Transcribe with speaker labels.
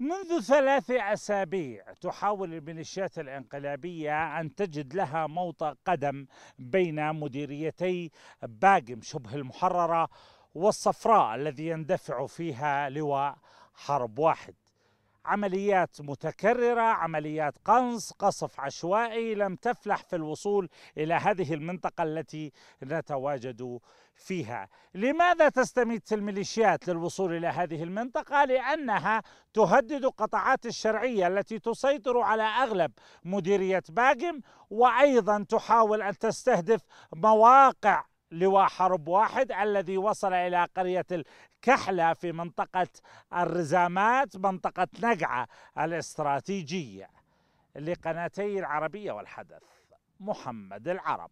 Speaker 1: منذ ثلاث أسابيع تحاول الميليشيات الانقلابية أن تجد لها موطأ قدم بين مديريتي باقم شبه المحررة والصفراء الذي يندفع فيها لواء حرب واحد عمليات متكررة عمليات قنص قصف عشوائي لم تفلح في الوصول إلى هذه المنطقة التي نتواجد فيها لماذا تستميت الميليشيات للوصول إلى هذه المنطقة؟ لأنها تهدد قطعات الشرعية التي تسيطر على أغلب مديرية باقم وأيضا تحاول أن تستهدف مواقع لواء حرب واحد الذي وصل إلى قرية الكحلة في منطقة الرزامات منطقة نقعة الاستراتيجية لقناتي العربية والحدث محمد العرب